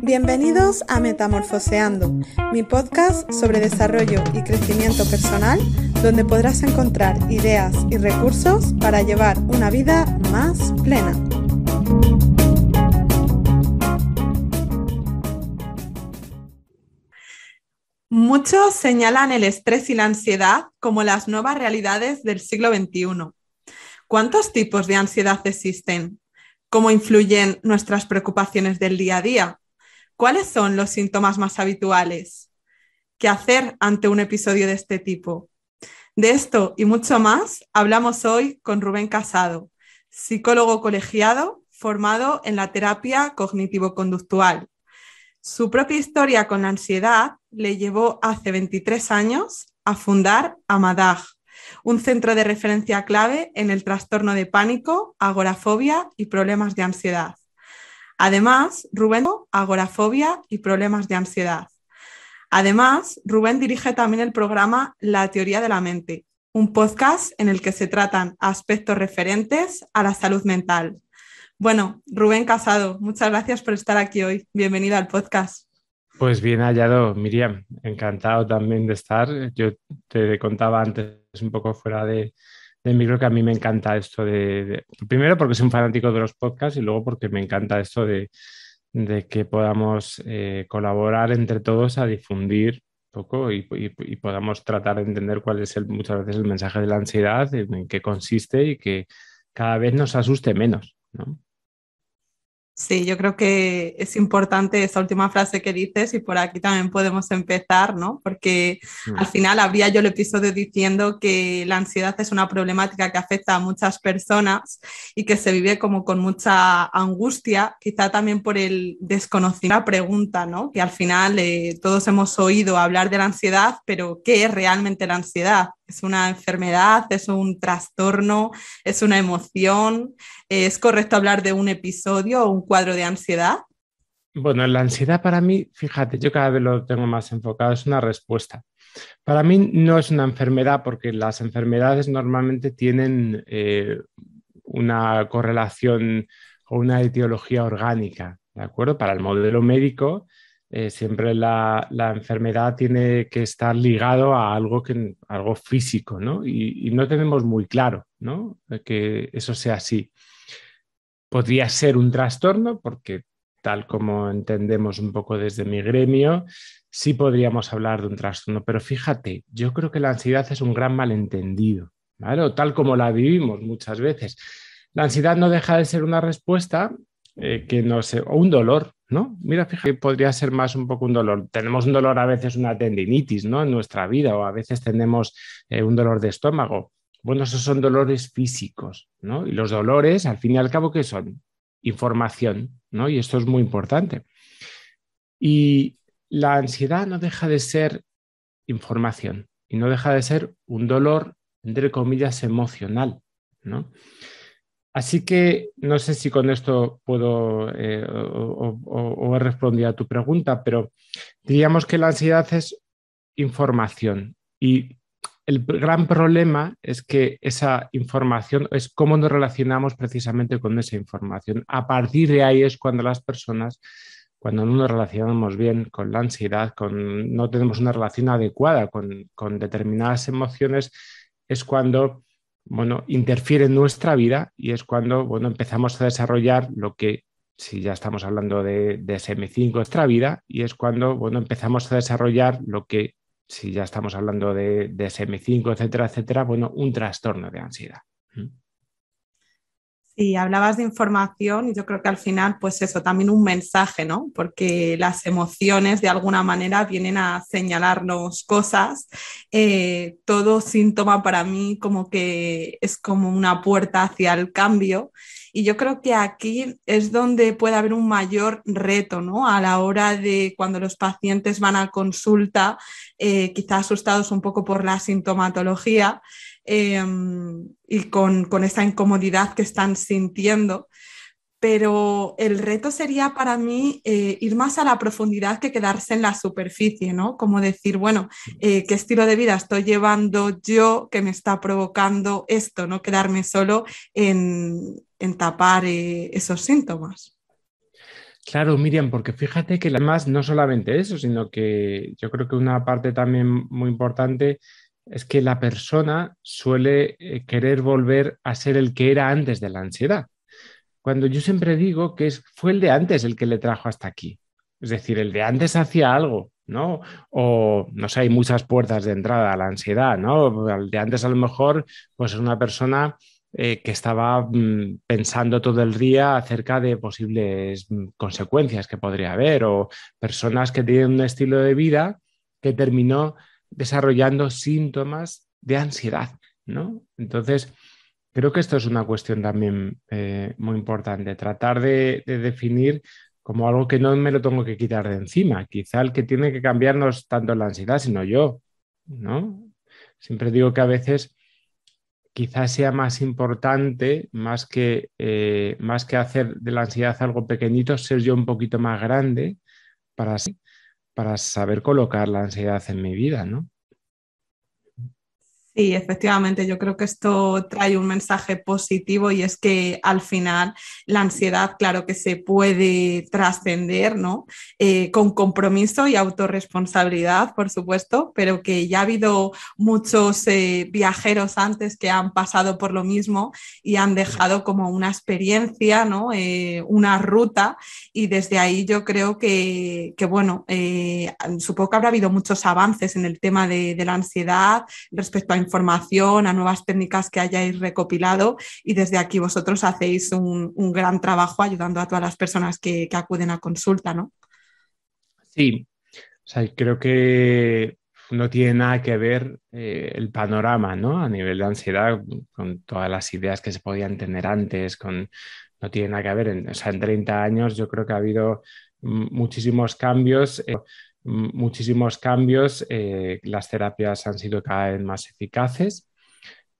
Bienvenidos a Metamorfoseando, mi podcast sobre desarrollo y crecimiento personal, donde podrás encontrar ideas y recursos para llevar una vida más plena. Muchos señalan el estrés y la ansiedad como las nuevas realidades del siglo XXI. ¿Cuántos tipos de ansiedad existen? cómo influyen nuestras preocupaciones del día a día. ¿Cuáles son los síntomas más habituales? ¿Qué hacer ante un episodio de este tipo? De esto y mucho más hablamos hoy con Rubén Casado, psicólogo colegiado formado en la terapia cognitivo-conductual. Su propia historia con la ansiedad le llevó hace 23 años a fundar Amadag, un centro de referencia clave en el trastorno de pánico, agorafobia y problemas de ansiedad. Además, Rubén, agorafobia y problemas de ansiedad. Además, Rubén dirige también el programa La teoría de la mente, un podcast en el que se tratan aspectos referentes a la salud mental. Bueno, Rubén Casado, muchas gracias por estar aquí hoy. Bienvenido al podcast. Pues bien hallado, Miriam. Encantado también de estar. Yo te contaba antes es un poco fuera de, mi micro que a mí me encanta esto de, Primero porque soy un fanático de los podcasts y luego porque me encanta esto de, que podamos eh, colaborar entre todos a difundir poco y, podamos tratar de entender cuál es el, muchas veces el mensaje de la ansiedad, en, en qué consiste y que cada vez nos asuste menos. ¿no? Sí, yo creo que es importante esa última frase que dices y por aquí también podemos empezar, ¿no? Porque mm. al final habría yo el episodio diciendo que la ansiedad es una problemática que afecta a muchas personas y que se vive como con mucha angustia, quizá también por el desconocimiento la pregunta, ¿no? Que al final eh, todos hemos oído hablar de la ansiedad, pero ¿qué es realmente la ansiedad? Es una enfermedad, es un trastorno, es una emoción. ¿Es correcto hablar de un episodio o un cuadro de ansiedad? Bueno, la ansiedad para mí, fíjate, yo cada vez lo tengo más enfocado, es una respuesta. Para mí no es una enfermedad porque las enfermedades normalmente tienen eh, una correlación o una etiología orgánica, ¿de acuerdo? Para el modelo médico, eh, siempre la, enfermedad tiene que estar ligado a algo, que, algo físico, ¿no? Y, no tenemos muy claro, ¿no? Eh, que eso sea así. Podría ser un trastorno, porque tal como entendemos un poco desde mi gremio, sí podríamos hablar de un trastorno. Pero fíjate, yo creo que la ansiedad es un gran malentendido, ¿vale? tal como la vivimos muchas veces. La ansiedad no deja de ser una respuesta eh, que no sé, o un dolor, ¿no? Mira, fíjate, podría ser más un poco un dolor. Tenemos un dolor a veces, una tendinitis, ¿no? En nuestra vida, o a veces tenemos eh, un dolor de estómago. Bueno, esos son dolores físicos, ¿no? Y los dolores, al fin y al cabo, ¿qué son? Información, ¿no? Y esto es muy importante. Y la ansiedad no deja de ser información y no deja de ser un dolor, entre comillas, emocional, ¿no? Así que no sé si con esto puedo eh, o, he respondido a tu pregunta, pero diríamos que la ansiedad es información y el gran problema es que esa información es cómo nos relacionamos precisamente con esa información. A partir de ahí es cuando las personas, cuando no nos relacionamos bien con la ansiedad, con, no tenemos una relación adecuada con determinadas emociones, es cuando bueno, interfiere en nuestra vida y es cuando, bueno, empezamos a desarrollar lo que, si ya estamos hablando de, de SM5, nuestra vida, y es cuando, bueno, empezamos a desarrollar lo que, si ya estamos hablando de, de SM5, etcétera, etcétera, bueno, un trastorno de ansiedad. Sí, hablabas de información y yo creo que al final, pues eso, también un mensaje, ¿no? Porque las emociones de alguna manera vienen a señalarnos cosas. Eh, todo síntoma para mí como que es como una puerta hacia el cambio. Y yo creo que aquí es donde puede haber un mayor reto, ¿no? A la hora de cuando los pacientes van a consulta, eh, quizás asustados un poco por la sintomatología, Em, y con, esa incomodidad que están sintiendo pero el reto sería para mí eh, ir más a la profundidad que quedarse en la superficie, ¿no? Como decir, bueno, eh, ¿qué estilo de vida estoy llevando yo que me está provocando esto? No quedarme solo en, tapar eh, esos síntomas. Claro, Miriam, porque fíjate que además no solamente eso, sino que yo creo que una parte también muy importante es que la persona suele eh, querer volver a ser el que era antes de la ansiedad. Cuando yo siempre digo que es, fue el de antes el que le trajo hasta aquí. Es decir, el de antes hacía algo, ¿no? O, no sé, hay muchas puertas de entrada a la ansiedad, ¿no? El de antes a lo mejor, pues es una persona eh, que estaba mm, pensando todo el día acerca de posibles mm, consecuencias que podría haber o personas que tienen un estilo de vida que terminó desarrollando síntomas de ansiedad, ¿no? Entonces, creo que esto es una cuestión también eh, muy importante, tratar de, definir como algo que no me lo tengo que quitar de encima. Quizá el que tiene que cambiar no es tanto la ansiedad, sino yo, ¿no? Siempre digo que a veces quizás sea más importante, más que, eh, más que hacer de la ansiedad algo pequeñito, ser yo un poquito más grande para sí para saber colocar la ansiedad en mi vida, ¿no? Sí, efectivamente, yo creo que esto trae un mensaje positivo y es que al final la ansiedad, claro que se puede trascender, ¿no? Eh, con compromiso y autorresponsabilidad, por supuesto, pero que ya ha habido muchos eh, viajeros antes que han pasado por lo mismo y han dejado como una experiencia, ¿no? Eh, una ruta y desde ahí yo creo que, que bueno, supongo que habrá habido muchos avances en el tema de la ansiedad respecto a información, a nuevas técnicas que hayáis recopilado y desde aquí vosotros hacéis un, gran trabajo ayudando a todas las personas que, acuden a consulta, ¿no? Sí, o sea, creo que no tiene nada que ver eh, el panorama, ¿no? A nivel de ansiedad, con todas las ideas que se podían tener antes, con no tiene nada que ver. En, o sea, en 30 años yo creo que ha habido mm, muchísimos cambios. Eh, muchísimos cambios, eh, las terapias han sido cada vez más eficaces,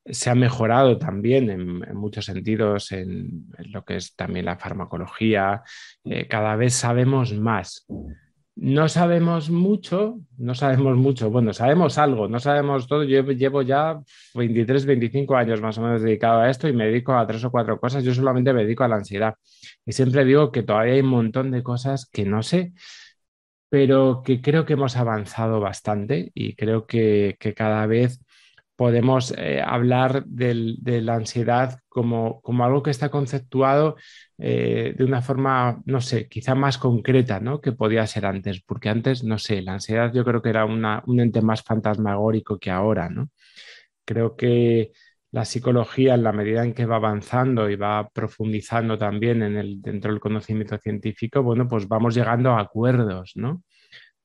se ha mejorado también en, muchos sentidos en, lo que es también la farmacología, eh, cada vez sabemos más. No sabemos mucho, no sabemos mucho, bueno, sabemos algo, no sabemos todo. Yo llevo ya 23, 25 años más o menos dedicado a esto y me dedico a tres o cuatro cosas. Yo solamente me dedico a la ansiedad. Y siempre digo que todavía hay un montón de cosas que no sé pero que creo que hemos avanzado bastante y creo que, cada vez podemos eh, hablar de la ansiedad como, algo que está conceptuado eh, de una forma, no sé, quizá más concreta, ¿no? Que podía ser antes, porque antes, no sé, la ansiedad yo creo que era un ente más fantasmagórico que ahora, ¿no? Creo que la psicología, en la medida en que va avanzando y va profundizando también en el, dentro del conocimiento científico, bueno, pues vamos llegando a acuerdos, ¿no?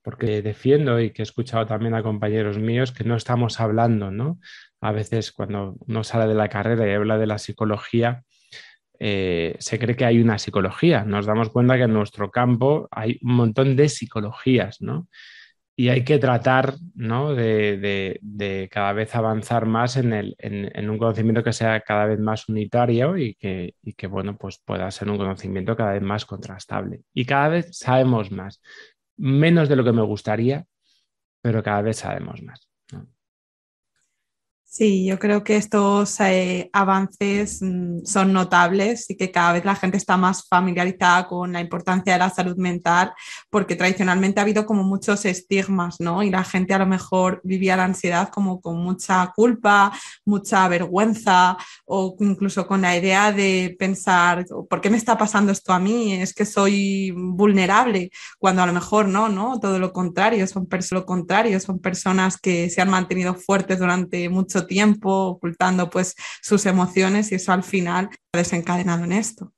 Porque defiendo y que he escuchado también a compañeros míos que no estamos hablando, ¿no? A veces cuando uno sale de la carrera y habla de la psicología, eh, se cree que hay una psicología. Nos damos cuenta que en nuestro campo hay un montón de psicologías, ¿no? y hay que tratar ¿no? de, cada vez avanzar más en, el, en, en, un conocimiento que sea cada vez más unitario y que, y que, bueno, pues pueda ser un conocimiento cada vez más contrastable. Y cada vez sabemos más, menos de lo que me gustaría, pero cada vez sabemos más. Sí, yo creo que estos eh, avances mm, son notables y que cada vez la gente está más familiarizada con la importancia de la salud mental, porque tradicionalmente ha habido como muchos estigmas, ¿no? Y la gente a lo mejor vivía la ansiedad como con mucha culpa, mucha vergüenza o incluso con la idea de pensar, oh, ¿por qué me está pasando esto a mí? Es que soy vulnerable, cuando a lo mejor no, ¿no? Todo lo contrario, son, lo contrario, son personas que se han mantenido fuertes durante mucho tiempo tiempo ocultando pues sus emociones y eso al final ha desencadenado en esto.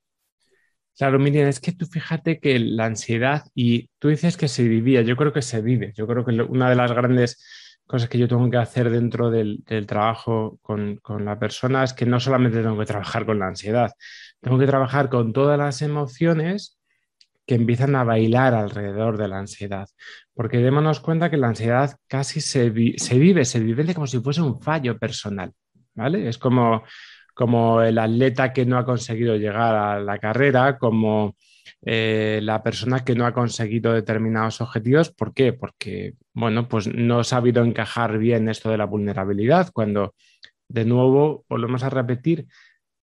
Claro, Miriam, es que tú fíjate que la ansiedad, y tú dices que se vivía, yo creo que se vive, yo creo que una de las grandes cosas que yo tengo que hacer dentro del, trabajo con, con la persona es que no solamente tengo que trabajar con la ansiedad, tengo que trabajar con todas las emociones que empiezan a bailar alrededor de la ansiedad. Porque démonos cuenta que la ansiedad casi se, vive, se vive como si fuese un fallo personal. ¿vale? Es como, como el atleta que no ha conseguido llegar a la carrera, como eh, la persona que no ha conseguido determinados objetivos. ¿Por qué? Porque, bueno, pues no ha sabido encajar bien esto de la vulnerabilidad cuando, de nuevo, volvemos a repetir,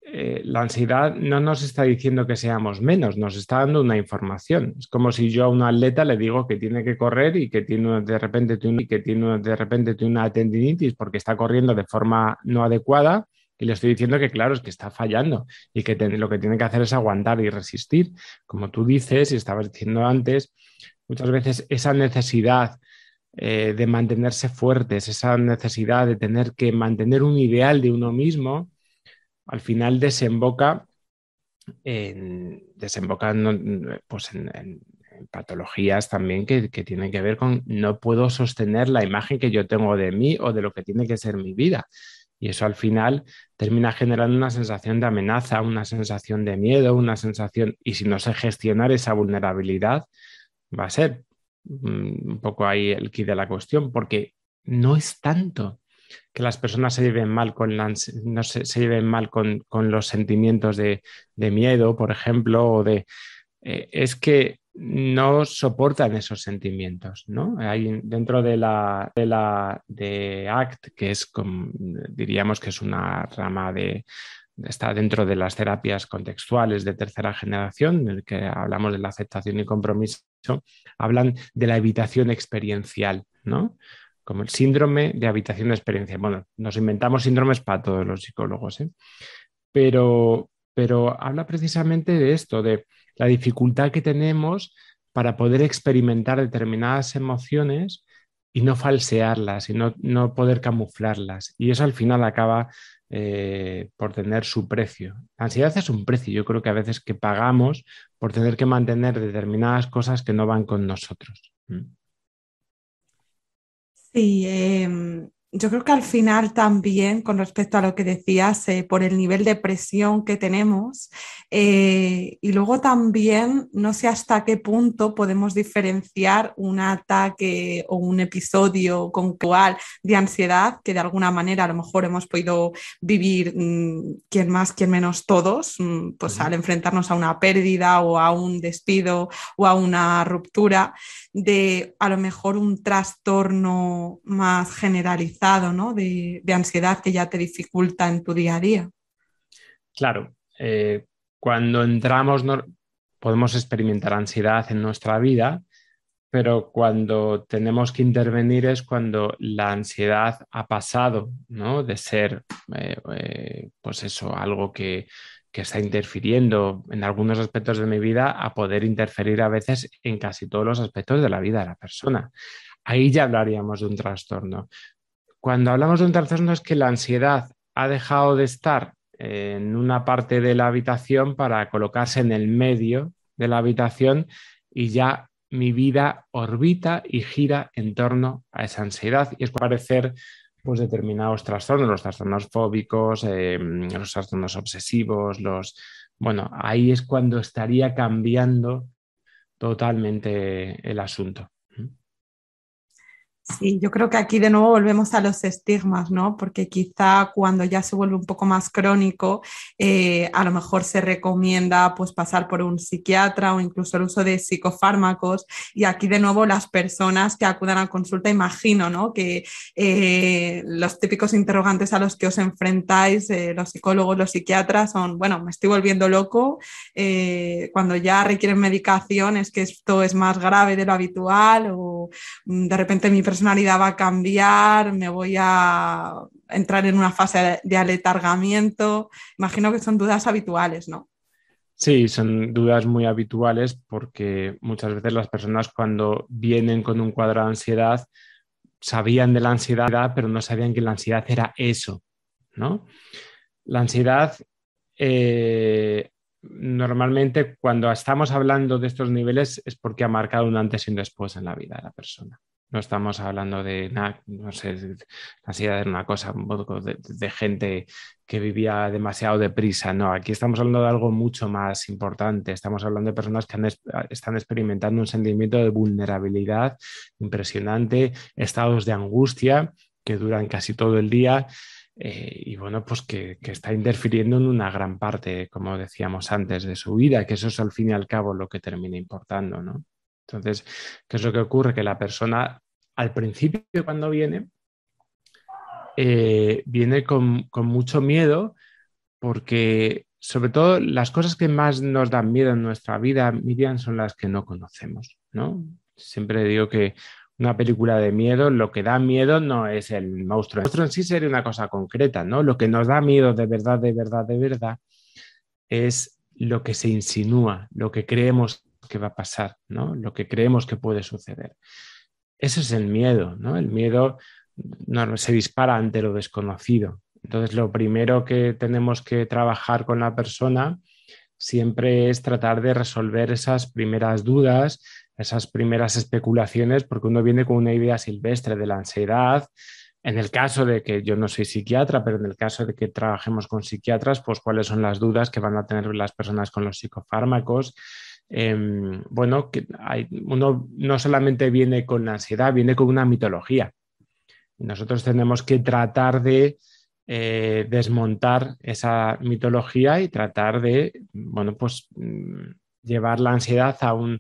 eh, la ansiedad no nos está diciendo que seamos menos, nos está dando una información. Es como si yo a un atleta le digo que tiene que correr y que tiene de repente tiene, que tiene de repente una tendinitis porque está corriendo de forma no adecuada y le estoy diciendo que claro, es que está fallando y que lo que tiene que hacer es aguantar y resistir. Como tú dices y estabas diciendo antes, muchas veces esa necesidad eh, de mantenerse fuertes, esa necesidad de tener que mantener un ideal de uno mismo, al final desemboca pues en, en, patologías también que, que, tienen que ver con no puedo sostener la imagen que yo tengo de mí o de lo que tiene que ser mi vida. Y eso al final termina generando una sensación de amenaza, una sensación de miedo, una sensación, y si no sé gestionar esa vulnerabilidad, va a ser mm, un poco ahí el quid de la cuestión, porque no es tanto que las personas se lleven mal con, no se, lleven mal con, con los sentimientos de, de, miedo, por ejemplo, o de... Eh, es que no soportan esos sentimientos, ¿no? Hay dentro de la, de la de ACT, que es, como, diríamos que es una rama de, está dentro de las terapias contextuales de tercera generación, en el que hablamos de la aceptación y compromiso, hablan de la evitación experiencial, ¿no? como el síndrome de habitación de experiencia. Bueno, nos inventamos síndromes para todos los psicólogos, ¿eh? pero, pero habla precisamente de esto, de la dificultad que tenemos para poder experimentar determinadas emociones y no falsearlas y no, no poder camuflarlas. Y eso al final acaba eh, por tener su precio. La ansiedad es un precio, yo creo que a veces que pagamos por tener que mantener determinadas cosas que no van con nosotros. Sí, eh, yo creo que al final también, con respecto a lo que decías, eh, por el nivel de presión que tenemos, eh, y luego también no sé hasta qué punto podemos diferenciar un ataque o un episodio con cual de ansiedad que de alguna manera a lo mejor hemos podido vivir mm, quien más, quien menos todos, mm, pues al enfrentarnos a una pérdida o a un despido o a una ruptura, de a lo mejor un trastorno más generalizado ¿no? de, ansiedad que ya te dificulta en tu día a día. Claro, eh, cuando entramos podemos experimentar ansiedad en nuestra vida, pero cuando tenemos que intervenir es cuando la ansiedad ha pasado de ser eh, eh, pues eso, algo que, que está interfiriendo en algunos aspectos de mi vida a poder interferir a veces en casi todos los aspectos de la vida de la persona. Ahí ya hablaríamos de un trastorno. Cuando hablamos de un trastorno es que la ansiedad ha dejado de estar en una parte de la habitación para colocarse en el medio de la habitación y ya mi vida orbita y gira en torno a esa ansiedad y es parecer pues determinados trastornos, los trastornos fóbicos, eh, los trastornos obsesivos, los bueno, ahí es cuando estaría cambiando totalmente el asunto. Sí, yo creo que aquí de nuevo volvemos a los estigmas, ¿no? Porque quizá cuando ya se vuelve un poco más crónico, eh, a lo mejor se recomienda pues pasar por un psiquiatra o incluso el uso de psicofármacos. Y aquí de nuevo las personas que acudan a consulta, imagino, ¿no? Que eh, los típicos interrogantes a los que os enfrentáis, eh, los psicólogos, los psiquiatras, son, bueno, me estoy volviendo loco. cuando ya requieren medicación es que esto es más grave de lo habitual o mm, de repente mi persona personalidad va a cambiar, me voy a entrar en una fase de aletargamiento. Imagino que son dudas habituales, ¿no? Sí, son dudas muy habituales porque muchas veces las personas cuando vienen con un cuadro de ansiedad sabían de la ansiedad, pero no sabían que la ansiedad era eso, ¿no? La ansiedad, eh, normalmente cuando estamos hablando de estos niveles es porque ha marcado un antes y un después en la vida de la persona. No estamos hablando de no sé, así era una cosa un poco de, gente que vivía demasiado deprisa. No, aquí estamos hablando de algo mucho más importante. Estamos hablando de personas que están experimentando un sentimiento de vulnerabilidad impresionante, estados de angustia que duran casi todo el día. Eh, y bueno, pues que, está interfiriendo en una gran parte, como decíamos antes, de su vida, que eso es al fin y al cabo lo que termina importando, Entonces, ¿qué es lo que ocurre? Que la persona al principio cuando viene, eh, viene con, mucho miedo porque sobre todo las cosas que más nos dan miedo en nuestra vida, Miriam, son las que no conocemos, ¿no? Siempre digo que una película de miedo, lo que da miedo no es el monstruo. El monstruo en sí sería una cosa concreta, ¿no? Lo que nos da miedo de verdad, de verdad, de verdad, es lo que se insinúa, lo que creemos que va a pasar, ¿no? Lo que creemos que puede suceder. Ese es el miedo, ¿no? El miedo no, se dispara ante lo desconocido. Entonces, lo primero que tenemos que trabajar con la persona siempre es tratar de resolver esas primeras dudas, esas primeras especulaciones, porque uno viene con una idea silvestre de la ansiedad. En el caso de que yo no soy psiquiatra, pero en el caso de que trabajemos con psiquiatras, pues cuáles son las dudas que van a tener las personas con los psicofármacos, Em, bueno, uno no solamente viene con la ansiedad, viene con una mitología. Nosotros tenemos que tratar de eh, desmontar esa mitología y tratar de, bueno, pues mm, llevar la ansiedad a, un,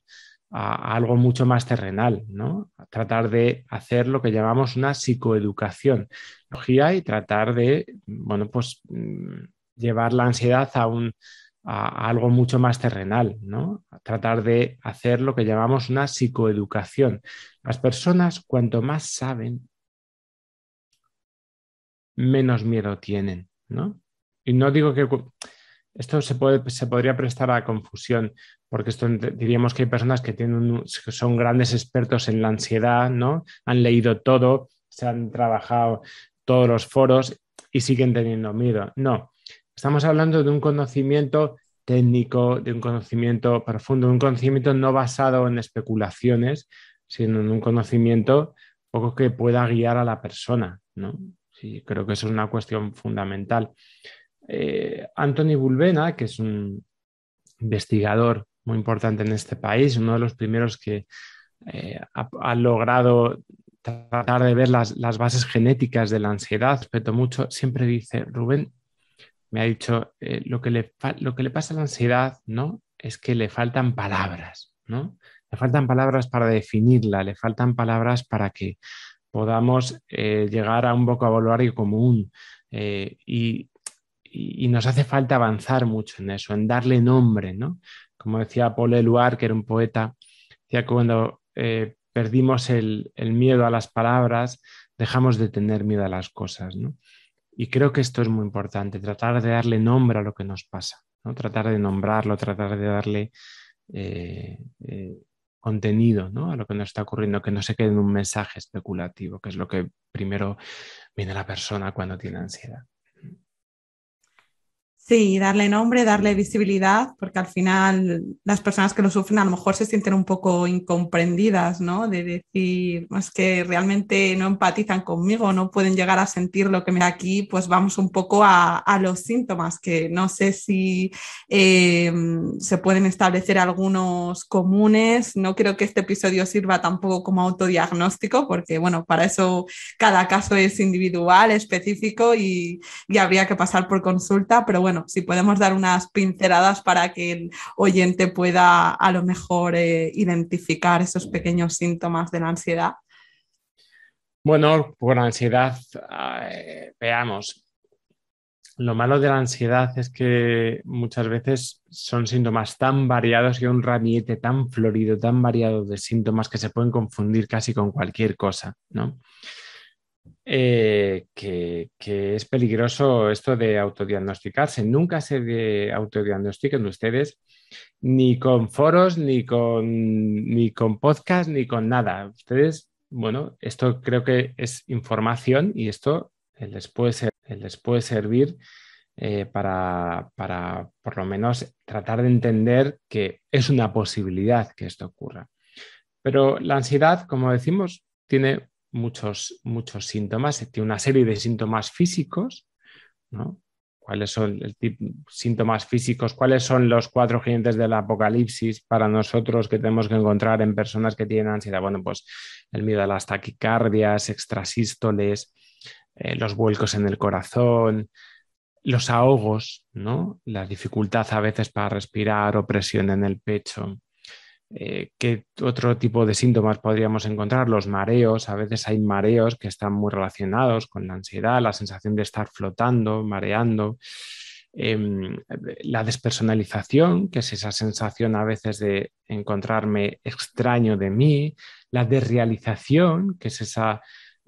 algo mucho más terrenal, ¿no? Tratar de hacer lo que llamamos una psicoeducación y tratar de, bueno, pues mm, llevar la ansiedad a un, a, algo mucho más terrenal, ¿no? tratar de hacer lo que llamamos una psicoeducación. Las personas, cuanto más saben, menos miedo tienen, ¿no? Y no digo que esto se, puede, se podría prestar a confusión, porque esto diríamos que hay personas que, tienen, que son grandes expertos en la ansiedad, ¿no? Han leído todo, se han trabajado todos los foros y siguen teniendo miedo. No, Estamos hablando de un conocimiento técnico, de un conocimiento profundo, de un conocimiento no basado en especulaciones, sino en un conocimiento poco que pueda guiar a la persona, ¿no? Sí, creo que eso es una cuestión fundamental. Eh, Anthony Bulbena, que es un investigador muy importante en este país, uno de los primeros que eh, ha, logrado tratar de ver las, las, bases genéticas de la ansiedad, respeto mucho, siempre dice, Rubén, me ha dicho, eh, lo, que le lo que le pasa a la ansiedad, ¿no? Es que le faltan palabras, ¿no? Le faltan palabras para definirla, le faltan palabras para que podamos eh, llegar a un vocabulario común. Eh, y, nos hace falta avanzar mucho en eso, en darle nombre, ¿no? Como decía Paul Eluard, que era un poeta, decía que cuando perdimos el, el, miedo a las palabras, dejamos de tener miedo a las cosas, ¿no? Y creo que esto es muy importante, tratar de darle nombre a lo que nos pasa, ¿no? tratar de nombrarlo, tratar de darle eh, eh, contenido ¿no? a lo que nos está ocurriendo, que no se quede en un mensaje especulativo, que es lo que primero viene la persona cuando tiene ansiedad. Sí, darle nombre, darle visibilidad, porque al final las personas que lo sufren a lo mejor se sienten un poco incomprendidas, ¿no? De decir, es que realmente no empatizan conmigo, no pueden llegar a sentir lo que me da aquí, pues vamos un poco a, los síntomas, que no sé si em, se pueden establecer algunos comunes. No creo que este episodio sirva tampoco como autodiagnóstico, porque bueno, para eso cada caso es individual, específico y, y habría que pasar por consulta, pero bueno bueno, si podemos dar unas pinceladas para que el oyente pueda a lo mejor eh, identificar esos pequeños síntomas de la ansiedad. Bueno, por ansiedad, ah, eh, veamos. Lo malo de la ansiedad es que muchas veces son síntomas tan variados y un ramillete tan florido, tan variado de síntomas que se pueden confundir casi con cualquier cosa, ¿no? Eh, que, es peligroso esto de autodiagnosticarse. Nunca se de autodiagnostiquen ustedes ni con foros, ni con, ni con podcast, ni con nada. Ustedes, bueno, esto creo que es información y esto les puede, servir eh, para, para, por lo menos, tratar de entender que es una posibilidad que esto ocurra. Pero la ansiedad, como decimos, tiene muchos, muchos síntomas, tiene una serie de síntomas físicos, ¿Cuáles son el síntomas físicos? ¿Cuáles son los cuatro clientes del apocalipsis para nosotros que tenemos que encontrar en personas que tienen ansiedad? Bueno, pues el miedo a las taquicardias, extrasístoles, eh, los vuelcos en el corazón, los ahogos, ¿no? La dificultad a veces para respirar, opresión en el pecho, eh, ¿Qué otro tipo de síntomas podríamos encontrar? Los mareos, a veces hay mareos que están muy relacionados con la ansiedad, la sensación de estar flotando, mareando. Em, la despersonalización, que es esa sensación a veces de encontrarme extraño de mí. La desrealización, que es esa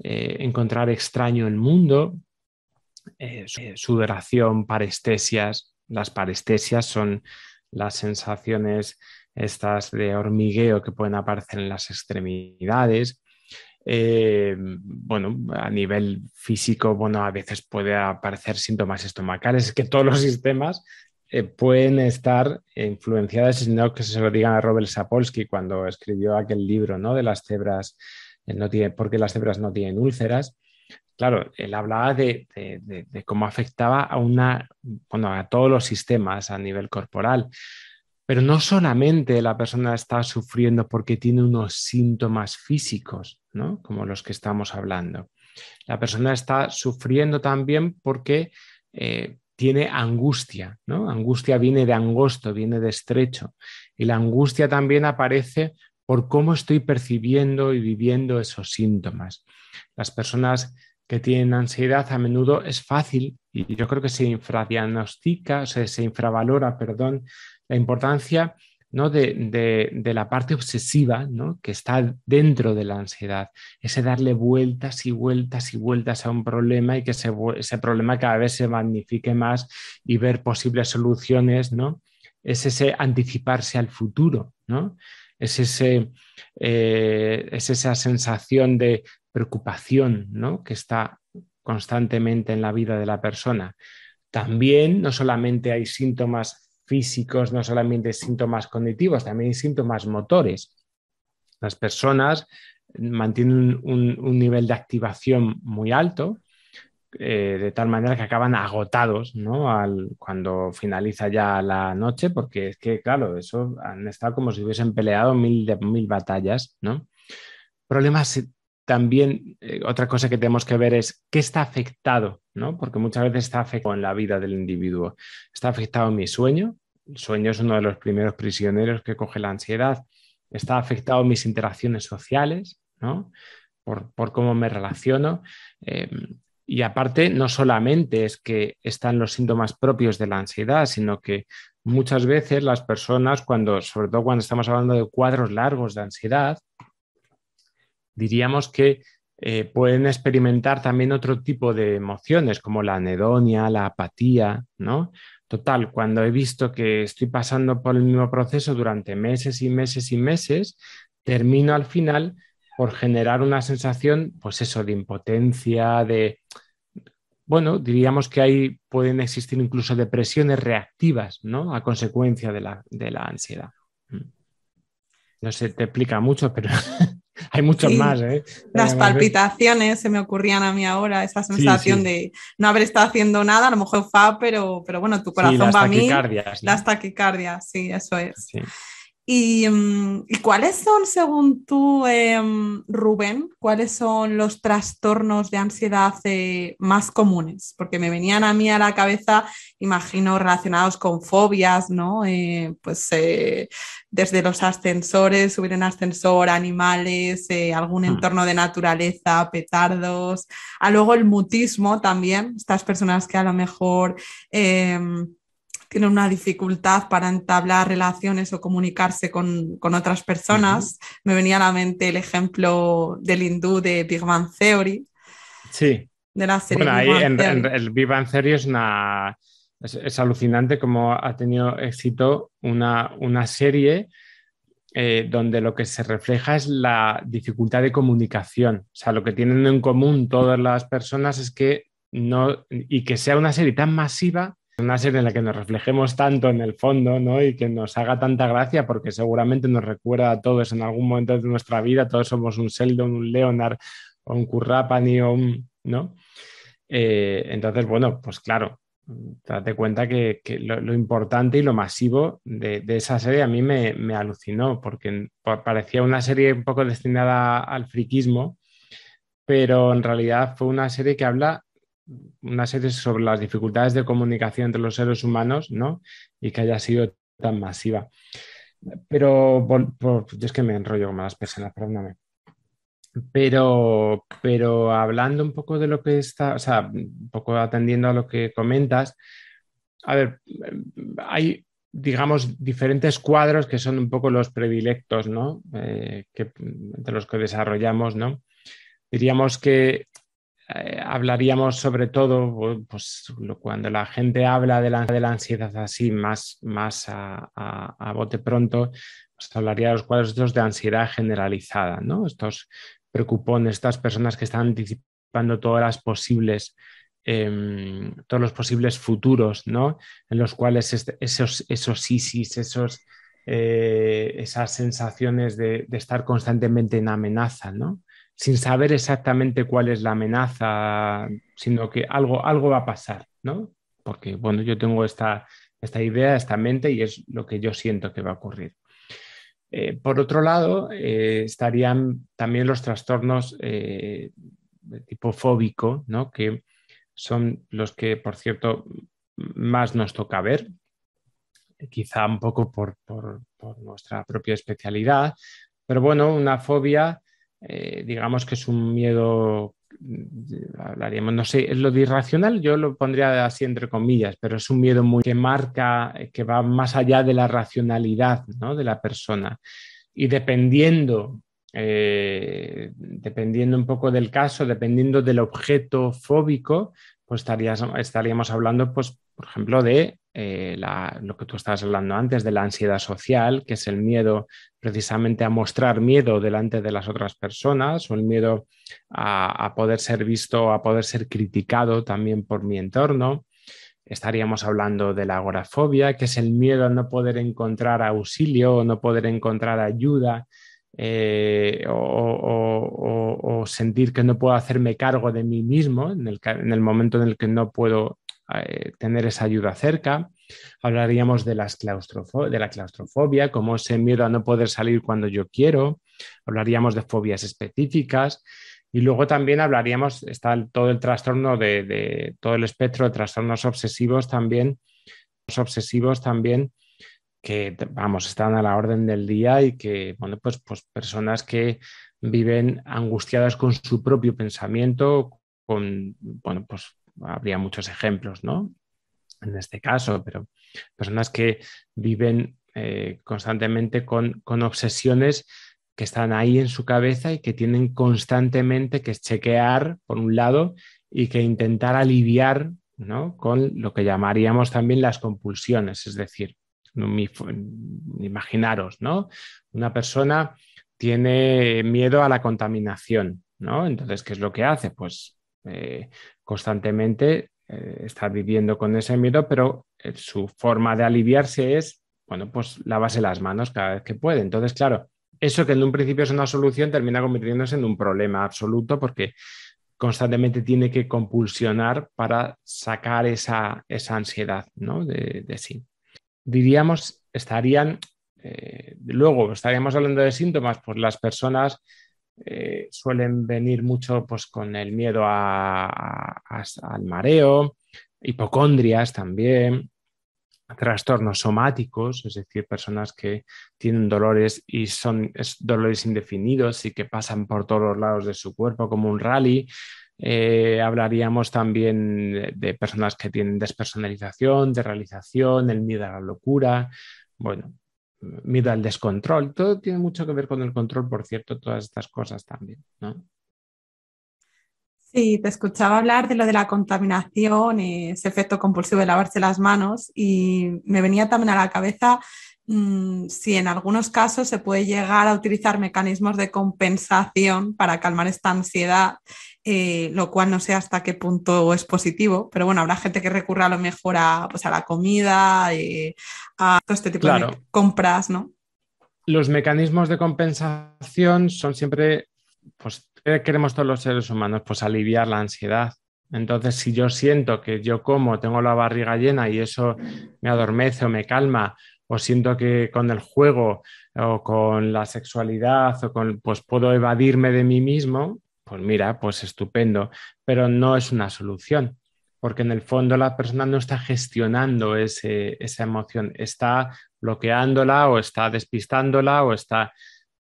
eh, encontrar extraño el mundo. Eh, sudoración, parestesias. Las parestesias son las sensaciones estas de hormigueo que pueden aparecer en las extremidades. Eh, bueno, a nivel físico, bueno, a veces puede aparecer síntomas estomacales, es que todos los sistemas eh, pueden estar influenciados, no que se lo digan a Robert Sapolsky cuando escribió aquel libro, ¿no? De las cebras, eh, no tiene, porque las cebras no tienen úlceras. Claro, él hablaba de, de cómo afectaba a una, bueno, a todos los sistemas a nivel corporal. Pero no solamente la persona está sufriendo porque tiene unos síntomas físicos, ¿no? como los que estamos hablando. La persona está sufriendo también porque eh, tiene angustia. ¿no? Angustia viene de angosto, viene de estrecho. Y la angustia también aparece por cómo estoy percibiendo y viviendo esos síntomas. Las personas que tienen ansiedad a menudo es fácil, y yo creo que se infradiagnostica, se infravalora, perdón, la importancia ¿no? de, la parte obsesiva que está dentro de la ansiedad, ese darle vueltas y vueltas y vueltas a un problema y que ese, problema cada vez se magnifique más y ver posibles soluciones, ¿no? es ese anticiparse al futuro, ¿no? es, ese, eh, es esa sensación de preocupación ¿no? que está constantemente en la vida de la persona. También no solamente hay síntomas físicos, no solamente síntomas cognitivos, también síntomas motores. Las personas mantienen un, nivel de activación muy alto, eh, de tal manera que acaban agotados ¿no? Al, cuando finaliza ya la noche, porque es que, claro, eso han estado como si hubiesen peleado mil, batallas, ¿no? Problemas también eh, otra cosa que tenemos que ver es qué está afectado, ¿no? Porque muchas veces está afectado en la vida del individuo. Está afectado mi sueño. El sueño es uno de los primeros prisioneros que coge la ansiedad. Está afectado mis interacciones sociales, ¿no? Por, cómo me relaciono. Em, y aparte, no solamente es que están los síntomas propios de la ansiedad, sino que muchas veces las personas, cuando, sobre todo cuando estamos hablando de cuadros largos de ansiedad, diríamos que eh, pueden experimentar también otro tipo de emociones, como la anedonia, la apatía, ¿no? Total, cuando he visto que estoy pasando por el mismo proceso durante meses y meses y meses, termino al final por generar una sensación, pues eso, de impotencia, de, bueno, diríamos que ahí pueden existir incluso depresiones reactivas, ¿no? A consecuencia de la, de la ansiedad. Mm. No se te explica mucho, pero Hay muchos más, ¿eh? Las palpitaciones se me ocurrían a mí ahora, esa sensación de no haber estado haciendo nada, a lo mejor fa, pero, pero bueno, tu corazón va a mí. Las taquicardias. Las sí, eso es. Mm, ¿Y, cuáles son, según tú, em, Rubén, cuáles son los trastornos de ansiedad eh, más comunes? Porque me venían a mí a la cabeza, imagino, relacionados con fobias, ¿no? Eh, pues eh, desde los ascensores, subir en ascensor, animales, algún mm. entorno de naturaleza, petardos, a luego el mutismo también, estas personas que a lo mejor em, tienen una dificultad para entablar relaciones o comunicarse con, otras personas. Me venía a la mente el ejemplo del hindú de Big Bang Theory. Sí. De la serie. Bueno, ahí en, el Big Bang Theory es una. Es, alucinante cómo ha tenido éxito una, serie eh, donde lo que se refleja es la dificultad de comunicación. O sea, lo que tienen en común todas las personas es que no. y que sea una serie tan masiva una serie en la que nos reflejemos tanto en el fondo, ¿no? Y que nos haga tanta gracia porque seguramente nos recuerda a todos en algún momento de nuestra vida, todos somos un Seldon, un Leonard, o un Currapani, o un, ¿no? Eh, entonces, bueno, pues claro, date cuenta que, lo, importante y lo masivo de, esa serie a mí me, me, alucinó, porque parecía una serie un poco destinada al friquismo, pero en realidad fue una serie que habla una serie sobre las dificultades de comunicación entre los seres humanos, Y que haya sido tan masiva. Pero yo es que me enrollo con las personas, perdóname. Pero, pero hablando un poco de lo que está, o sea, un poco atendiendo a lo que comentas, a ver, hay, digamos, diferentes cuadros que son un poco los predilectos, ¿no? Eh, entre los que desarrollamos, ¿no? Diríamos que eh, hablaríamos sobre todo, pues cuando la gente habla de la, de la ansiedad así más, más a, a, bote pronto, pues hablaría de los cuadros de ansiedad generalizada, ¿no? Estos preocupones, estas personas que están anticipando todas las posibles em, todos los posibles futuros, ¿no? En los cuales este, esos esos, sí sí esos, eh, esas sensaciones de, de, estar constantemente en amenaza, ¿no? sin saber exactamente cuál es la amenaza, sino que algo, algo va a pasar, ¿no? Porque, bueno, yo tengo esta, esta idea, esta mente y es lo que yo siento que va a ocurrir. Eh, por otro lado, eh, estarían también los trastornos eh, de tipo fóbico, ¿no? que son los que, por cierto, más nos toca ver, quizá un poco por nuestra propia especialidad, pero bueno, una fobia eh, digamos que es un miedo, mm, hablaríamos, no sé, es lo de irracional, yo lo pondría así entre comillas, pero es un miedo muy que marca, que va más allá de la racionalidad de la persona. Y dependiendo, eh, dependiendo un poco del caso, dependiendo del objeto fóbico, pues estaríamos hablando, pues, por ejemplo, de eh, lo que tú estabas hablando antes de la ansiedad social, que es el miedo precisamente a mostrar miedo delante de las otras personas o el miedo a, poder ser visto, a poder ser criticado también por mi entorno. Estaríamos hablando de la agorafobia, que es el miedo a no poder encontrar auxilio o no poder encontrar ayuda eh, o, sentir que no puedo hacerme cargo de mí mismo en el, momento en el que no puedo eh, tener esa ayuda cerca. Hablaríamos de, la claustrofobia, como ese miedo a no poder salir cuando yo quiero. Hablaríamos de fobias específicas. Y luego también hablaríamos, está todo el trastorno de, todo el espectro de trastornos obsesivos también, los obsesivos también, que vamos, están a la orden del día y que, bueno, pues, pues personas que viven angustiadas con su propio pensamiento, con, bueno, pues habría muchos ejemplos, ¿no? En este caso, pero personas que viven eh, constantemente con, obsesiones que están ahí en su cabeza y que tienen constantemente que chequear, por un lado, y que intentar aliviar ¿no? con lo que llamaríamos también las compulsiones, es decir, imaginaros, ¿no? Una persona tiene miedo a la contaminación, ¿no? Entonces, ¿qué es lo que hace? Pues eh, constantemente, eh, está viviendo con ese miedo, pero eh, su forma de aliviarse es, bueno, pues lavarse las manos cada vez que puede. Entonces, claro, eso que en un principio es una solución termina convirtiéndose en un problema absoluto porque constantemente tiene que compulsionar para sacar esa, ansiedad ¿no? de, sí. Diríamos, estarían, luego estaríamos hablando de síntomas, pues las personas eh, suelen venir mucho pues, con el miedo al mareo, hipocondrias también, trastornos somáticos, es decir, personas que tienen dolores y son dolores indefinidos y que pasan por todos los lados de su cuerpo como un rally. Eh, hablaríamos también de personas que tienen despersonalización, de realización, el miedo a la locura. Bueno, Mira el descontrol. Todo tiene mucho que ver con el control, por cierto, todas estas cosas también, ¿no? Sí, te escuchaba hablar de lo de la contaminación, y ese efecto compulsivo de lavarse las manos y me venía también a la cabeza Mm, si en algunos casos se puede llegar a utilizar mecanismos de compensación para calmar esta ansiedad, eh, lo cual no sé hasta qué punto es positivo, pero bueno, habrá gente que recurra a lo mejor a, pues, la comida, y eh, a todo este tipo de compras, ¿no? Los mecanismos de compensación son siempre, pues, eh, queremos todos los seres humanos? Pues aliviar la ansiedad, entonces, si yo siento que yo como, tengo la barriga llena y eso me adormece o me calma o pues siento que con el juego o con la sexualidad o con, pues puedo evadirme de mí mismo, pues mira, pues estupendo, pero no es una solución, porque en el fondo la persona no está gestionando esa emoción, está bloqueándola o está despistándola o está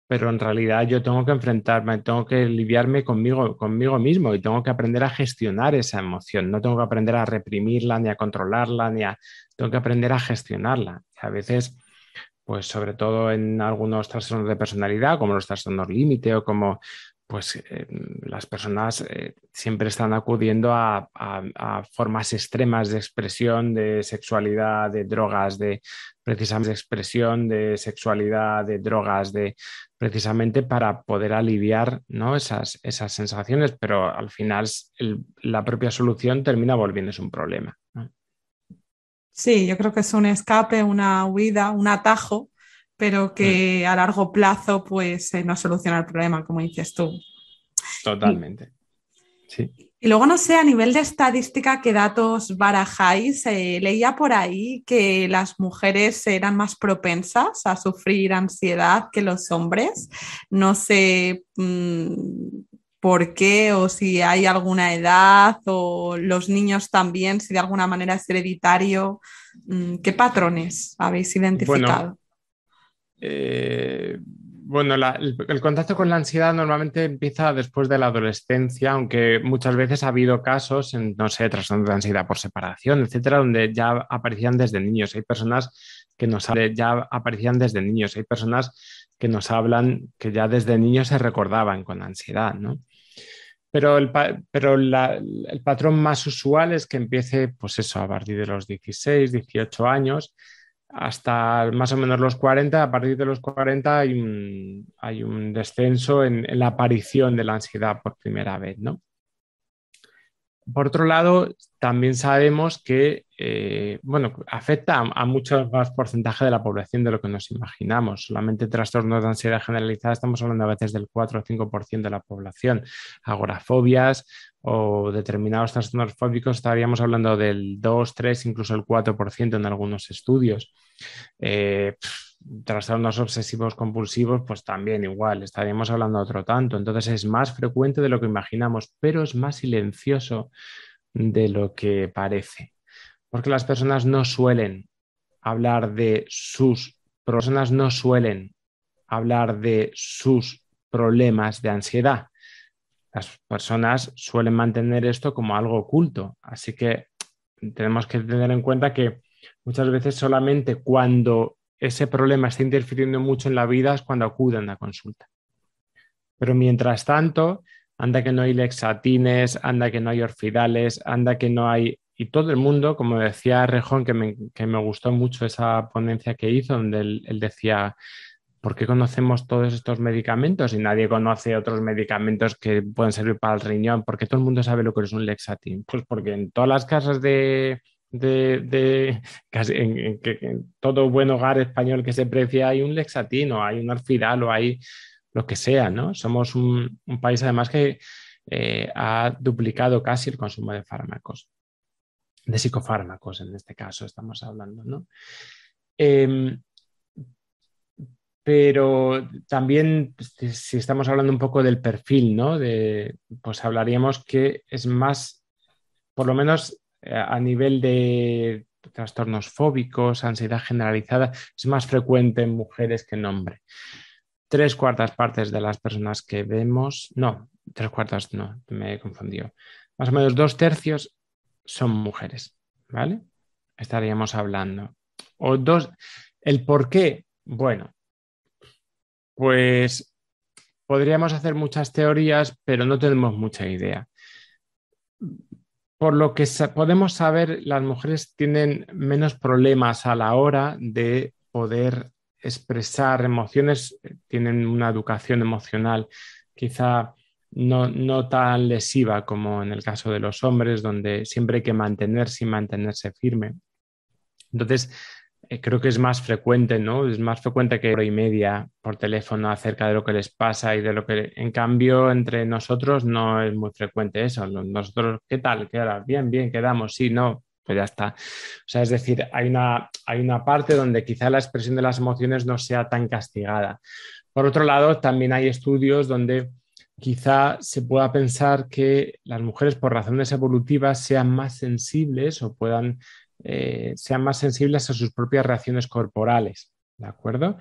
pero en realidad yo tengo que enfrentarme, tengo que aliviarme conmigo, conmigo mismo y tengo que aprender a gestionar esa emoción. No tengo que aprender a reprimirla, ni a controlarla, ni a... Tengo que aprender a gestionarla. a veces, pues sobre todo en algunos trastornos de personalidad, como los trastornos límite o como pues eh, las personas eh, siempre están acudiendo a, formas extremas de expresión de sexualidad, de drogas, de precisamente expresión de sexualidad, de drogas, de precisamente para poder aliviar ¿no? esas, esas sensaciones, pero al final la propia solución termina volviéndose un problema. Sí, yo creo que es un escape, una huida, un atajo pero que mm. a largo plazo pues no soluciona el problema, como dices tú. Totalmente. Sí. Y luego, no sé, a nivel de estadística, ¿qué datos barajáis? Eh, leía por ahí que las mujeres eran más propensas a sufrir ansiedad que los hombres. No sé mm, por qué o si hay alguna edad o los niños también, si de alguna manera es hereditario. Mm, ¿Qué patrones habéis identificado? Eh, bueno, el, contacto con la ansiedad normalmente empieza después de la adolescencia, aunque muchas veces ha habido casos, en, no sé, trastornos de ansiedad por separación, etcétera, donde ya aparecían desde niños. Hay personas que nos ya aparecían desde niños. Hay personas que nos hablan que ya desde niños se recordaban con ansiedad, ¿no? Pero, el, el patrón más usual es que empiece, pues eso, a partir de los 16, 18 años hasta más o menos los 40, a partir de los 40 hay un, descenso en, la aparición de la ansiedad por primera vez, ¿no? Por otro lado, también sabemos que, eh, afecta a, a, mucho más porcentaje de la población de lo que nos imaginamos. Solamente trastornos de ansiedad generalizada estamos hablando a veces del 4 o 5% de la población. Agorafobias, o determinados trastornos fóbicos, estaríamos hablando del 2, 3, incluso el 4% en algunos estudios. Eh, trastornos obsesivos compulsivos, pues también igual, estaríamos hablando otro tanto. Entonces es más frecuente de lo que imaginamos, pero es más silencioso de lo que parece. Porque las personas no suelen hablar de sus personas no suelen hablar de sus problemas de ansiedad las personas suelen mantener esto como algo oculto. Así que tenemos que tener en cuenta que muchas veces solamente cuando ese problema está interfiriendo mucho en la vida es cuando acuden a consulta. Pero mientras tanto, anda que no hay lexatines, anda que no hay orfidales, anda que no hay... Y todo el mundo, como decía Rejón, que me, gustó mucho esa ponencia que hizo, donde él decía, ¿por qué conocemos todos estos medicamentos y nadie conoce otros medicamentos que pueden servir para el riñón? ¿Por qué todo el mundo sabe lo que es un lexatin? Pues porque en todas las casas de... casi en, todo buen hogar español que se precia hay un lexatín o hay un alfidal o hay lo que sea, ¿no? Somos un, país además que eh, ha duplicado casi el consumo de fármacos, de psicofármacos en este caso estamos hablando, ¿no? Em, pero también pues, si estamos hablando un poco del perfil, ¿no? De, pues hablaríamos que es más, por lo menos eh, a nivel de trastornos fóbicos, ansiedad generalizada, es más frecuente en mujeres que en hombres. Tres cuartas partes de las personas que vemos, no, tres cuartas no, me he confundido. Más o menos dos tercios son mujeres, ¿vale? Estaríamos hablando. O dos, el por qué, bueno, pues podríamos hacer muchas teorías, pero no tenemos mucha idea. Por lo que podemos saber, las mujeres tienen menos problemas a la hora de poder expresar emociones, tienen una educación emocional quizá no, tan lesiva como en el caso de los hombres, donde siempre hay que mantenerse y mantenerse firme. Entonces, eh, creo que es más frecuente, ¿no? Es más frecuente que hora y media por teléfono acerca de lo que les pasa y de lo que, en cambio, entre nosotros no es muy frecuente eso. Nosotros, ¿qué tal? ¿Qué hora? Bien, bien, quedamos, sí, no, pues ya está. O sea, es decir, hay una, hay una parte donde quizá la expresión de las emociones no sea tan castigada. Por otro lado, también hay estudios donde quizá se pueda pensar que las mujeres por razones evolutivas sean más sensibles o puedan eh, sean más sensibles a sus propias reacciones corporales, ¿de acuerdo?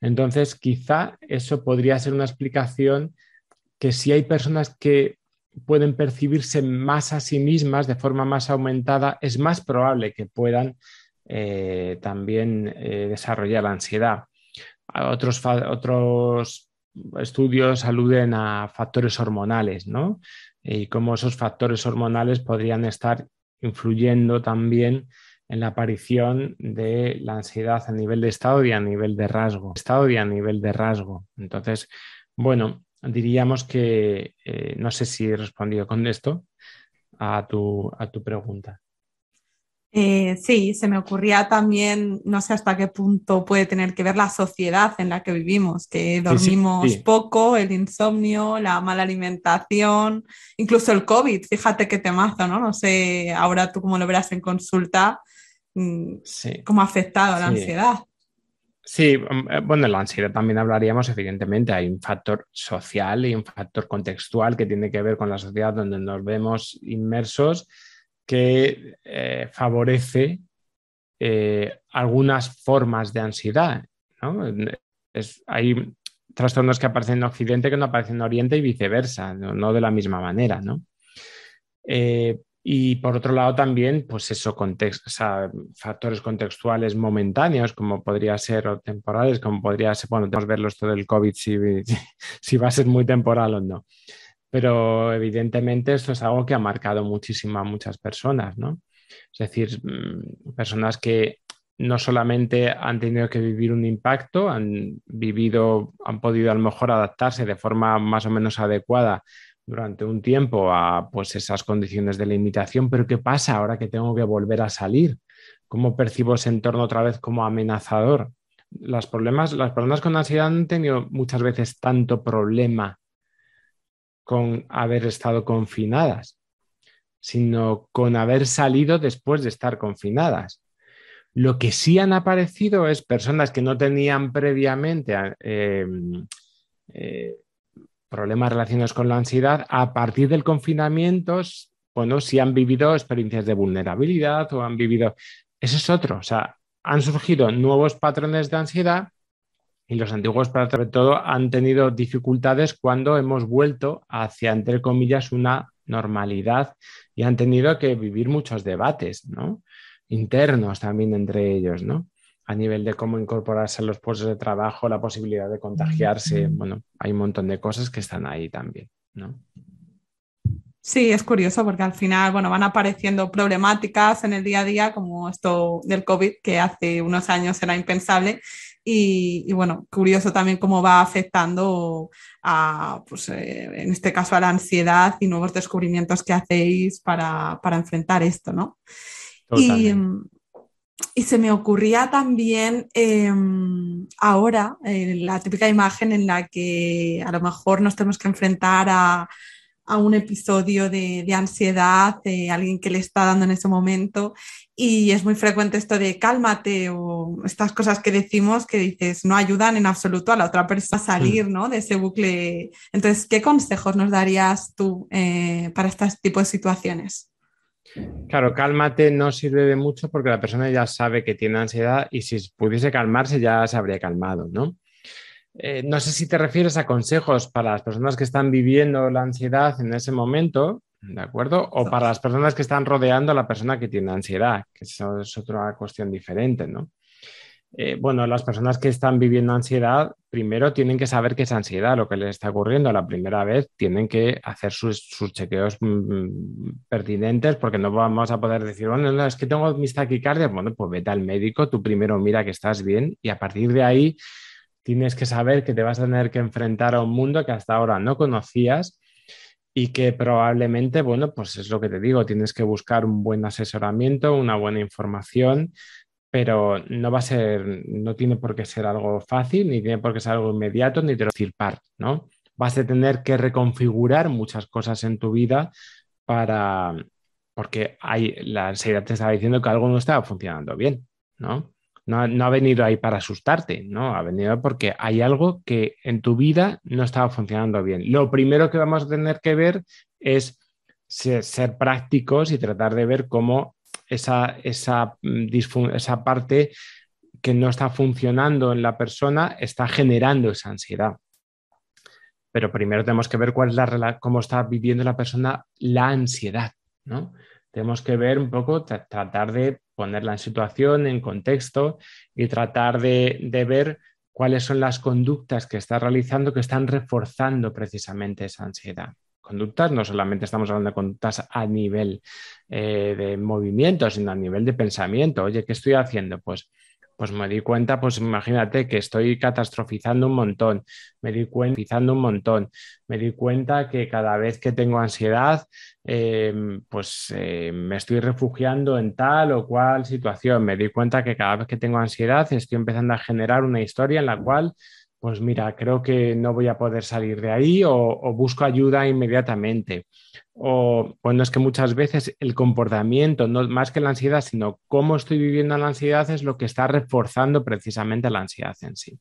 Entonces, quizá eso podría ser una explicación que si hay personas que pueden percibirse más a sí mismas de forma más aumentada, es más probable que puedan eh, también eh, desarrollar la ansiedad. Otros, otros estudios aluden a factores hormonales, ¿no? Y cómo esos factores hormonales podrían estar influyendo también en la aparición de la ansiedad a nivel de estado y a nivel de rasgo. Estado y a nivel de rasgo. Entonces, bueno, diríamos que eh, no sé si he respondido con esto a tu, pregunta. Eh, sí, se me ocurría también, no sé hasta qué punto puede tener que ver la sociedad en la que vivimos, que dormimos poco, el insomnio, la mala alimentación, incluso el COVID, fíjate qué temazo, ¿no? No sé ahora tú cómo lo verás en consulta, Mm, sí. como afectado a la ansiedad. Sí, mm, eh, bueno, la ansiedad también hablaríamos, evidentemente, hay un factor social y un factor contextual que tiene que ver con la sociedad donde nos vemos inmersos que eh, favorece eh, algunas formas de ansiedad. hay trastornos que aparecen en Occidente que no aparecen en Oriente y viceversa, no, de la misma manera. ¿no? Y por otro lado también, pues eso, factores contextuales momentáneos, como podría ser, o temporales, como podría ser, bueno, tenemos que ver esto del COVID si, si va a ser muy temporal o no. Pero evidentemente esto es algo que ha marcado muchísimo a muchas personas, ¿no? Es decir, mm, personas que no solamente han tenido que vivir un impacto, han vivido, han podido a lo mejor adaptarse de forma más o menos adecuada durante un tiempo a pues, esas condiciones de limitación, pero ¿qué pasa ahora que tengo que volver a salir? ¿Cómo percibo ese entorno otra vez como amenazador? Las, problemas, las personas con ansiedad han tenido muchas veces tanto problema con haber estado confinadas, sino con haber salido después de estar confinadas. Lo que sí han aparecido es personas que no tenían previamente eh, eh, problemas relacionados con la ansiedad, a partir del confinamiento, bueno, si han vivido experiencias de vulnerabilidad o han vivido... Eso es otro, o sea, han surgido nuevos patrones de ansiedad y los antiguos, sobre todo, han tenido dificultades cuando hemos vuelto hacia, entre comillas, una normalidad y han tenido que vivir muchos debates, ¿no? Internos también entre ellos, ¿no? a nivel de cómo incorporarse a los puestos de trabajo, la posibilidad de contagiarse. Bueno, hay un montón de cosas que están ahí también, ¿no? Sí, es curioso porque al final, bueno, van apareciendo problemáticas en el día a día, como esto del COVID, que hace unos años era impensable. Y, bueno, curioso también cómo va afectando a, pues, eh, en este caso, a la ansiedad y nuevos descubrimientos que hacéis para, enfrentar esto, ¿no? y se me ocurría también em, ahora eh, la típica imagen en la que a lo mejor nos tenemos que enfrentar a, un episodio de, ansiedad, de alguien que le está dando en ese momento. Y es muy frecuente esto de cálmate o estas cosas que decimos que dices no ayudan en absoluto a la otra persona a salir mm. de ese bucle. Entonces, ¿qué consejos nos darías tú eh, para este tipo de situaciones? Claro, cálmate no sirve de mucho porque la persona ya sabe que tiene ansiedad y si pudiese calmarse ya se habría calmado, ¿no? Eh, no sé si te refieres a consejos para las personas que están viviendo la ansiedad en ese momento, ¿de acuerdo? O para las personas que están rodeando a la persona que tiene ansiedad, que eso es otra cuestión diferente, ¿no? Eh, bueno, las personas que están viviendo ansiedad, primero tienen que saber qué es ansiedad lo que les está ocurriendo. La primera vez tienen que hacer sus, chequeos mm, mm, pertinentes porque no vamos a poder decir, bueno, es que tengo mis taquicardias. Bueno, pues vete al médico, tú primero mira que estás bien y a partir de ahí tienes que saber que te vas a tener que enfrentar a un mundo que hasta ahora no conocías y que probablemente, bueno, pues es lo que te digo, tienes que buscar un buen asesoramiento, una buena información, pero no va a ser, no tiene por qué ser algo fácil, ni tiene por qué ser algo inmediato, ni te lo cirpar, ¿no? Vas a tener que reconfigurar muchas cosas en tu vida para, porque hay, la ansiedad te estaba diciendo que algo no estaba funcionando bien, ¿no? ¿no? ha venido ahí para asustarte, ¿no? Ha venido porque hay algo que en tu vida no estaba funcionando bien. Lo primero que vamos a tener que ver es ser prácticos y tratar de ver cómo Mm, esa, parte que no está funcionando en la persona está generando esa ansiedad. Pero primero tenemos que ver cuál es la, cómo está viviendo la persona la ansiedad, ¿no? Tenemos que ver un poco, tratar de ponerla en situación, en contexto y tratar de ver cuáles son las conductas que está realizando que están reforzando precisamente esa ansiedad conductas, no solamente estamos hablando de conductas a nivel eh, de movimiento, sino a nivel de pensamiento. Oye, ¿qué estoy haciendo? Pues, pues me di cuenta, pues imagínate que estoy catastrofizando un montón, me di cuenta un montón, me di cuenta que cada vez que tengo ansiedad, em, pues eh, me estoy refugiando en tal o cual situación, me di cuenta que cada vez que tengo ansiedad estoy empezando a generar una historia en la cual pues mira, creo que no voy a poder salir de ahí o, busco ayuda inmediatamente. O bueno, es que muchas veces el comportamiento, no más que la ansiedad, sino cómo estoy viviendo la ansiedad es lo que está reforzando precisamente la ansiedad en sí.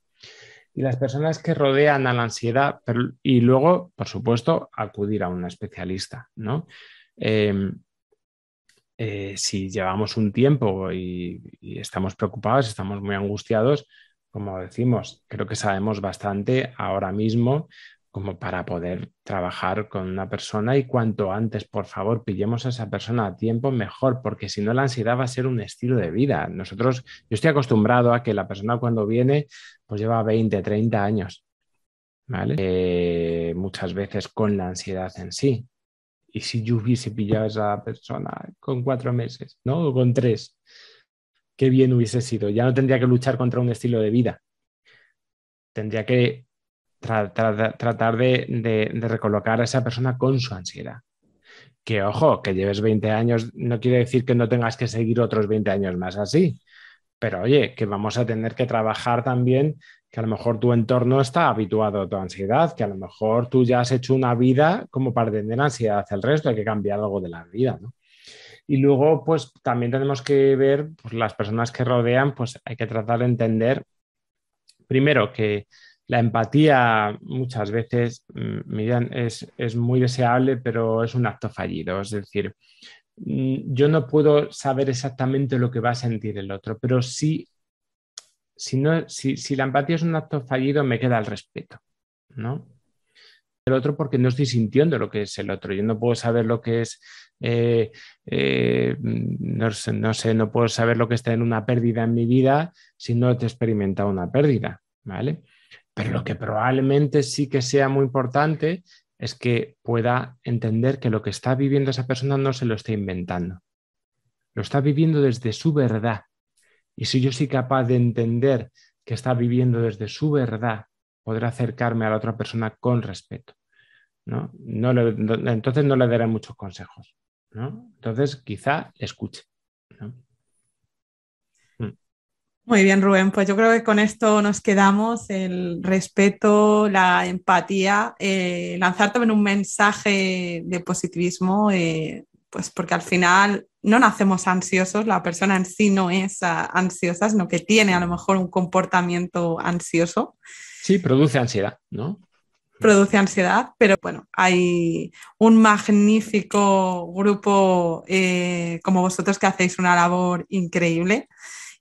Y las personas que rodean a la ansiedad, y luego, por supuesto, acudir a un especialista, ¿no? Em, eh, si llevamos un tiempo y estamos preocupados, estamos muy angustiados, como decimos, creo que sabemos bastante ahora mismo como para poder trabajar con una persona y cuanto antes, por favor, pillemos a esa persona a tiempo, mejor, porque si no la ansiedad va a ser un estilo de vida. Nosotros, yo estoy acostumbrado a que la persona cuando viene, pues lleva 20, 30 años, ¿vale? Eh, muchas veces con la ansiedad en sí. Y si yo hubiese pillado a esa persona con cuatro meses, ¿no? O con tres, qué bien hubiese sido. Ya no tendría que luchar contra un estilo de vida. Tendría que tratar de, de, recolocar a esa persona con su ansiedad. Que ojo, que lleves 20 años, no quiere decir que no tengas que seguir otros 20 años más así. Pero oye, que vamos a tener que trabajar también, que a lo mejor tu entorno está habituado a tu ansiedad, que a lo mejor tú ya has hecho una vida como para tener ansiedad hacia el resto, hay que cambiar algo de la vida, ¿no? Y luego, pues también tenemos que ver pues, las personas que rodean, pues hay que tratar de entender, primero, que la empatía muchas veces, mm, miran es, muy deseable, pero es un acto fallido. Es decir, mm, yo no puedo saber exactamente lo que va a sentir el otro, pero sí, si, no, si, si la empatía es un acto fallido, me queda el respeto, ¿no? El otro porque no estoy sintiendo lo que es el otro. Yo no puedo saber lo que es eh, eh, no, sé, no, puedo saber lo que está en una pérdida en mi vida si no te he experimentado una pérdida, ¿vale? Pero lo que probablemente sí que sea muy importante es que pueda entender que lo que está viviendo esa persona no se lo está inventando, lo está viviendo desde su verdad. Y si yo soy capaz de entender que está viviendo desde su verdad, podré acercarme a la otra persona con respeto. ¿no? entonces no le daré muchos consejos. Entonces, quizá escuche. Mm. Muy bien, Rubén. Pues yo creo que con esto nos quedamos. El respeto, la empatía, eh, lanzar también un mensaje de positivismo, eh, pues porque al final no nacemos ansiosos, la persona en sí no es ah, ansiosa, sino que tiene a lo mejor un comportamiento ansioso. Sí, produce ansiedad, ¿no? produce ansiedad, pero bueno, hay un magnífico grupo eh, como vosotros que hacéis una labor increíble.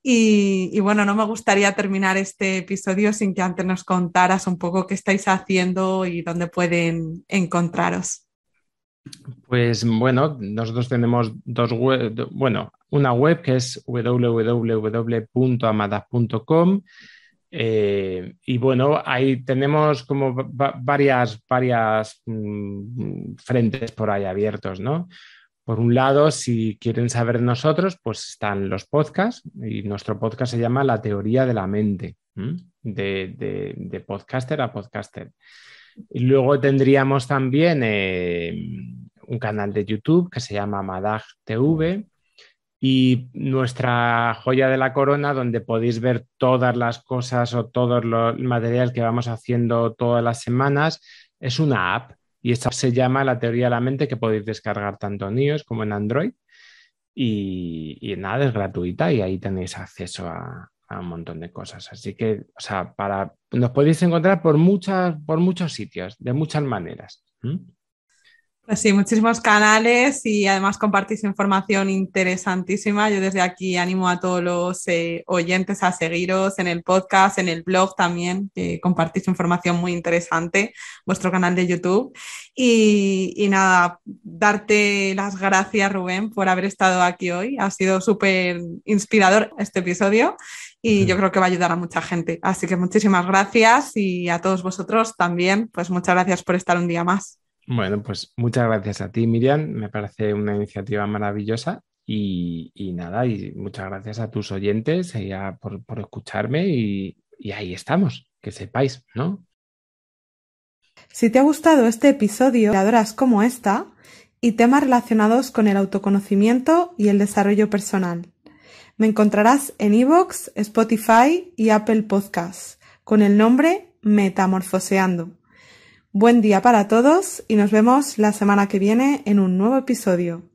Y, bueno, no me gustaría terminar este episodio sin que antes nos contaras un poco qué estáis haciendo y dónde pueden encontraros. Pues bueno, nosotros tenemos dos web, bueno, una web que es www.amada.com eh, y bueno, ahí tenemos como varias, varias mm, frentes por ahí abiertos, ¿no? Por un lado, si quieren saber de nosotros, pues están los podcasts y nuestro podcast se llama La teoría de la mente, de, de, podcaster a podcaster. Y luego tendríamos también eh, un canal de YouTube que se llama Madag TV, y nuestra joya de la corona, donde podéis ver todas las cosas o todo el material que vamos haciendo todas las semanas, es una app. Y esta se llama La Teoría de la Mente, que podéis descargar tanto en iOS como en Android. Y, nada, es gratuita y ahí tenéis acceso a, un montón de cosas. Así que, o sea, para, nos podéis encontrar por, muchas, por muchos sitios, de muchas maneras. ¿Mm? Pues sí, muchísimos canales y además compartís información interesantísima. Yo desde aquí animo a todos los eh, oyentes a seguiros en el podcast, en el blog también, que compartís información muy interesante, vuestro canal de YouTube. Y, nada, darte las gracias, Rubén, por haber estado aquí hoy. Ha sido súper inspirador este episodio y yo creo que va a ayudar a mucha gente. Así que muchísimas gracias y a todos vosotros también, pues muchas gracias por estar un día más. Bueno, pues muchas gracias a ti, Miriam. Me parece una iniciativa maravillosa y, nada, y muchas gracias a tus oyentes por, escucharme y, y ahí estamos, que sepáis, ¿no? Si te ha gustado este episodio, creadoras como esta y temas relacionados con el autoconocimiento y el desarrollo personal. Me encontrarás en iVoox, Spotify y Apple Podcasts con el nombre Metamorfoseando. Buen día para todos y nos vemos la semana que viene en un nuevo episodio.